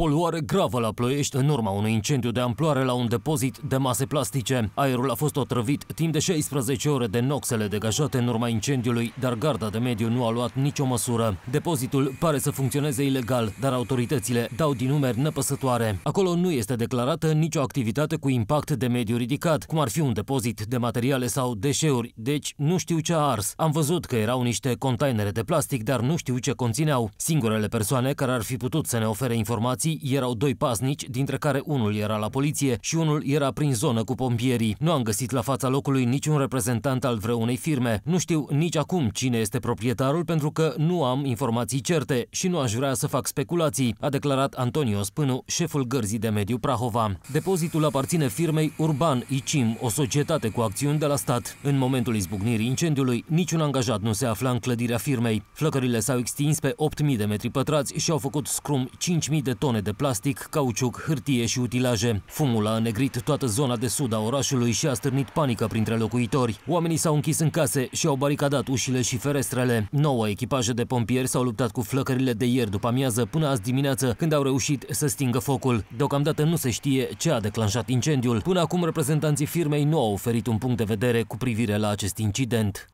Poluare gravă la Ploiești în urma unui incendiu de amploare la un depozit de mase plastice. Aerul a fost otrăvit timp de 16 ore de noxele degajate în urma incendiului, dar garda de mediu nu a luat nicio măsură. Depozitul pare să funcționeze ilegal, dar autoritățile dau din numeri nepăsătoare. Acolo nu este declarată nicio activitate cu impact de mediu ridicat, cum ar fi un depozit de materiale sau deșeuri, deci nu știu ce a ars. Am văzut că erau niște containere de plastic, dar nu știu ce conțineau. Singurele persoane care ar fi putut să ne ofere informații suspecții erau doi paznici, dintre care unul era la poliție și unul era prin zonă cu pompierii. Nu am găsit la fața locului niciun reprezentant al vreunei firme. Nu știu nici acum cine este proprietarul pentru că nu am informații certe și nu aș vrea să fac speculații, a declarat Antonio Spânu, șeful gărzii de mediu Prahova. Depozitul aparține firmei Urban Icim, o societate cu acțiuni de la stat. În momentul izbucnirii incendiului, niciun angajat nu se afla în clădirea firmei. Flăcările s-au extins pe 8.000 de metri pătrați și au făcut scrum 5.000 de tone tone de plastic, cauciuc, hârtie și utilaje. Fumul a înnegrit toată zona de sud a orașului și a stârnit panică printre locuitori. Oamenii s-au închis în case și au baricadat ușile și ferestrele. Nouă echipaje de pompieri s-au luptat cu flăcările de ieri după amiază până azi dimineață, când au reușit să stingă focul. Deocamdată nu se știe ce a declanșat incendiul. Până acum, reprezentanții firmei nu au oferit un punct de vedere cu privire la acest incident.